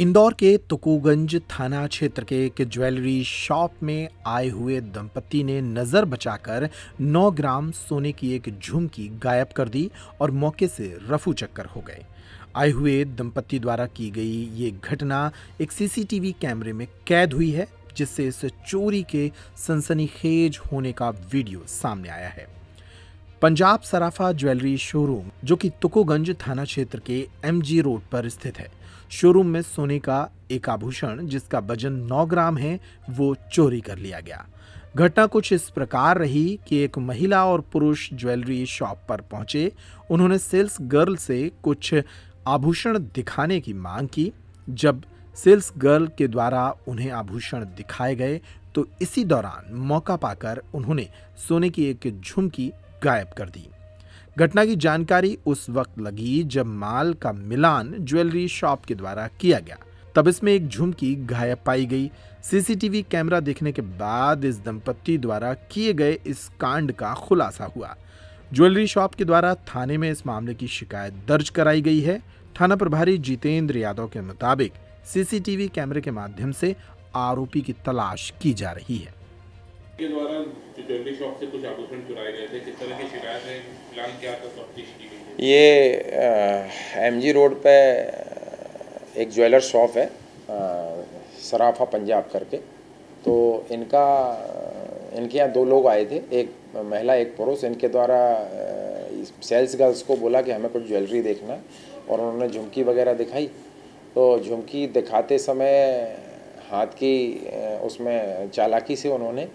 इंदौर के तुकुगंज थाना क्षेत्र के एक ज्वेलरी शॉप में आए हुए दंपति ने नज़र बचाकर 9 ग्राम सोने की एक झुमकी गायब कर दी और मौके से रफू चक्कर हो गए आए हुए दंपति द्वारा की गई ये घटना एक सीसीटीवी कैमरे में कैद हुई है जिससे इस चोरी के सनसनीखेज होने का वीडियो सामने आया है पंजाब सराफा ज्वेलरी शोरूम जो कि तुकोगंज थाना क्षेत्र के एमजी रोड पर स्थित है शोरूम में सोने का एक आभूषण जिसका वजन 9 ग्राम है वो चोरी कर लिया गया घटना कुछ इस प्रकार रही कि एक महिला और पुरुष ज्वेलरी शॉप पर पहुंचे उन्होंने सेल्स गर्ल से कुछ आभूषण दिखाने की मांग की जब सेल्स गर्ल के द्वारा उन्हें आभूषण दिखाए गए तो इसी दौरान मौका पाकर उन्होंने सोने की एक झुमकी गायब कर दी घटना की जानकारी उस वक्त लगी जब माल का मिलान ज्वेलरी शॉप के द्वारा किया गया तब इसमें एक झुमकी गायब पाई गई सीसीटीवी कैमरा देखने के बाद इस दंपत्ति द्वारा किए गए इस कांड का खुलासा हुआ ज्वेलरी शॉप के द्वारा थाने में इस मामले की शिकायत दर्ज कराई गई है थाना प्रभारी जितेंद्र यादव के मुताबिक सीसीटीवी कैमरे के माध्यम से आरोपी की तलाश की जा रही है के द्वारा ज्वेलरी शॉप से कुछ आभूषण चुराए गए थे किस तरह की शिकायत है फिलहाल क्या तो ये एम जी रोड पे एक ज्वेलर शॉप है आ, सराफा पंजाब करके तो इनका इनके यहाँ दो लोग आए थे एक महिला एक पुरुष इनके द्वारा सेल्स गर्ल्स को बोला कि हमें कुछ ज्वेलरी देखना और उन्होंने झुमकी वगैरह दिखाई तो झुमकी दिखाते समय हाथ की उसमें चालाकी से उन्होंने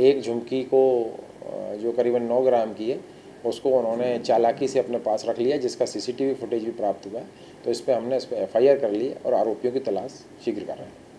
एक झुमकी को जो करीबन नौ ग्राम की है उसको उन्होंने चालाकी से अपने पास रख लिया जिसका सीसीटीवी फुटेज भी प्राप्त हुआ है तो इस पर हमने इस पर एफ कर ली और आरोपियों की तलाश शीघ्र कर रहे हैं